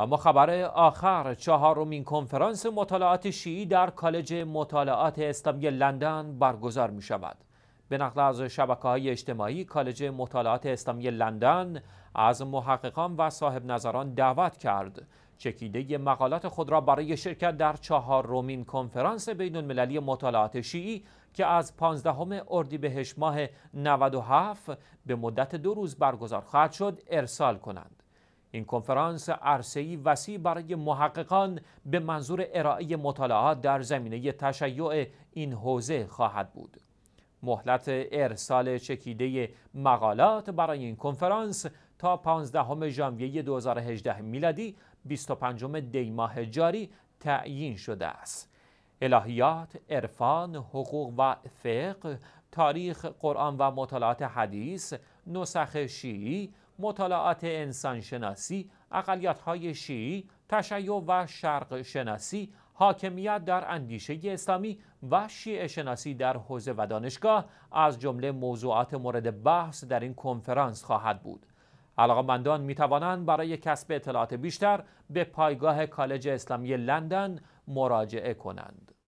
اما خبر آخر چهارمین کنفرانس مطالعات شیعی در کالج مطالعات اسلامی لندن برگزار می شود. به نقل از شبکه های اجتماعی کالج مطالعات اسلامی لندن از محققان و صاحب نظران دعوت کرد چکیده مقالات خود را برای شرکت در چهارمین کنفرانس بین المللی مطالعات شیعی که از 15 اردیبهشت ماه 97 به مدت دو روز برگزار خواهد شد ارسال کنند. این کنفرانس عرصه‌ای وسیع برای محققان به منظور ارائه مطالعات در زمینه تشیع این حوزه خواهد بود. مهلت ارسال چکیده مقالات برای این کنفرانس تا 15 ژانویه 2018 میلادی 25 دی ماه جاری تعیین شده است. الهیات، عرفان، حقوق و فقه، تاریخ، قرآن و مطالعات حدیث، نسخ شیعی، مطالعات انسانشناسی، اقلیت‌های شیعی، تشیع و شرق شناسی، حاکمیت در اندیشه اسلامی و شیعه شناسی در حوزه و دانشگاه از جمله موضوعات مورد بحث در این کنفرانس خواهد بود. علاقمندان می توانند برای کسب اطلاعات بیشتر به پایگاه کالج اسلامی لندن مراجعه کنند.